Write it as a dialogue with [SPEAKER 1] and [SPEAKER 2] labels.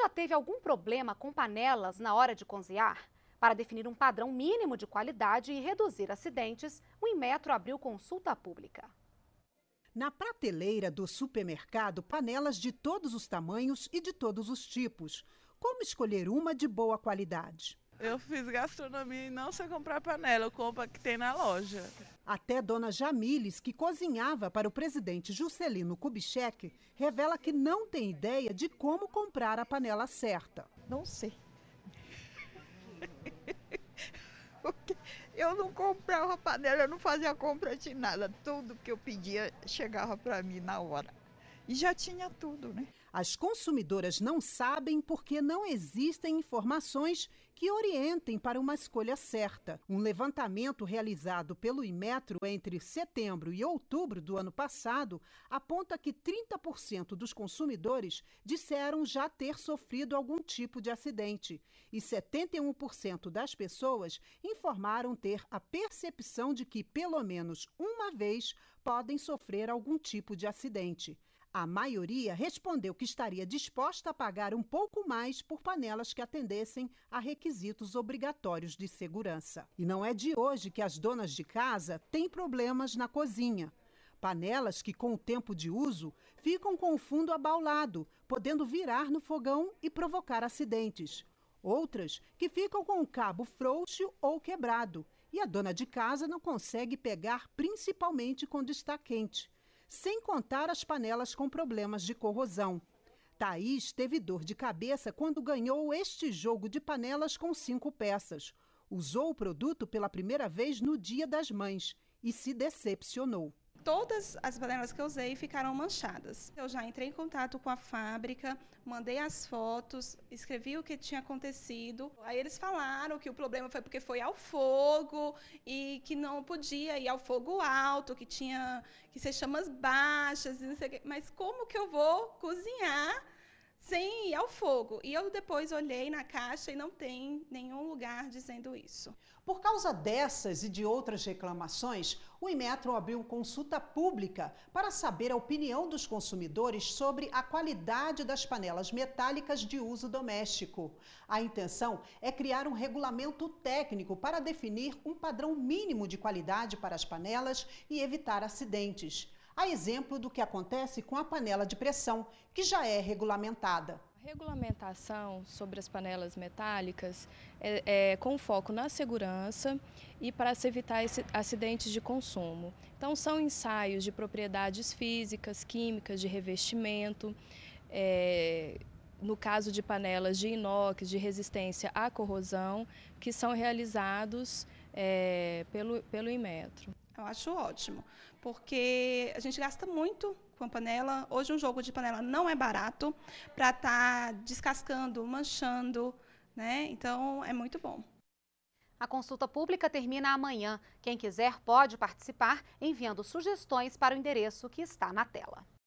[SPEAKER 1] já teve algum problema com panelas na hora de cozinhar? Para definir um padrão mínimo de qualidade e reduzir acidentes, o Inmetro abriu consulta pública.
[SPEAKER 2] Na prateleira do supermercado, panelas de todos os tamanhos e de todos os tipos. Como escolher uma de boa qualidade?
[SPEAKER 1] Eu fiz gastronomia e não sei comprar panela, eu compro a que tem na loja.
[SPEAKER 2] Até dona Jamiles, que cozinhava para o presidente Juscelino Kubitschek, revela que não tem ideia de como comprar a panela certa. Não sei. eu não comprava panela, eu não fazia compra de nada. Tudo que eu pedia chegava para mim na hora. E já tinha tudo, né? As consumidoras não sabem porque não existem informações que orientem para uma escolha certa. Um levantamento realizado pelo Imetro entre setembro e outubro do ano passado aponta que 30% dos consumidores disseram já ter sofrido algum tipo de acidente e 71% das pessoas informaram ter a percepção de que pelo menos uma vez podem sofrer algum tipo de acidente. A maioria respondeu que estaria disposta a pagar um pouco mais por panelas que atendessem a requisitos obrigatórios de segurança. E não é de hoje que as donas de casa têm problemas na cozinha. Panelas que, com o tempo de uso, ficam com o fundo abaulado, podendo virar no fogão e provocar acidentes. Outras que ficam com o cabo frouxo ou quebrado, e a dona de casa não consegue pegar, principalmente quando está quente sem contar as panelas com problemas de corrosão. Thaís teve dor de cabeça quando ganhou este jogo de panelas com cinco peças. Usou o produto pela primeira vez no Dia das Mães e se decepcionou
[SPEAKER 1] todas as panelas que eu usei ficaram manchadas. Eu já entrei em contato com a fábrica, mandei as fotos, escrevi o que tinha acontecido. Aí eles falaram que o problema foi porque foi ao fogo e que não podia ir ao fogo alto, que tinha que ser chamas baixas, mas como que eu vou cozinhar sem ir ao fogo. E eu depois olhei na caixa e não tem nenhum lugar dizendo isso.
[SPEAKER 2] Por causa dessas e de outras reclamações, o Imetro abriu consulta pública para saber a opinião dos consumidores sobre a qualidade das panelas metálicas de uso doméstico. A intenção é criar um regulamento técnico para definir um padrão mínimo de qualidade para as panelas e evitar acidentes a exemplo do que acontece com a panela de pressão, que já é regulamentada.
[SPEAKER 3] A regulamentação sobre as panelas metálicas é, é, com foco na segurança e para se evitar esse, acidentes de consumo. Então, são ensaios de propriedades físicas, químicas, de revestimento, é, no caso de panelas de inox, de resistência à corrosão, que são realizados é, pelo, pelo Inmetro. Eu acho ótimo, porque
[SPEAKER 1] a gente gasta muito com a panela. Hoje um jogo de panela não é barato para estar tá descascando, manchando, né? Então é muito bom. A consulta pública termina amanhã. Quem quiser pode participar enviando sugestões para o endereço que está na tela.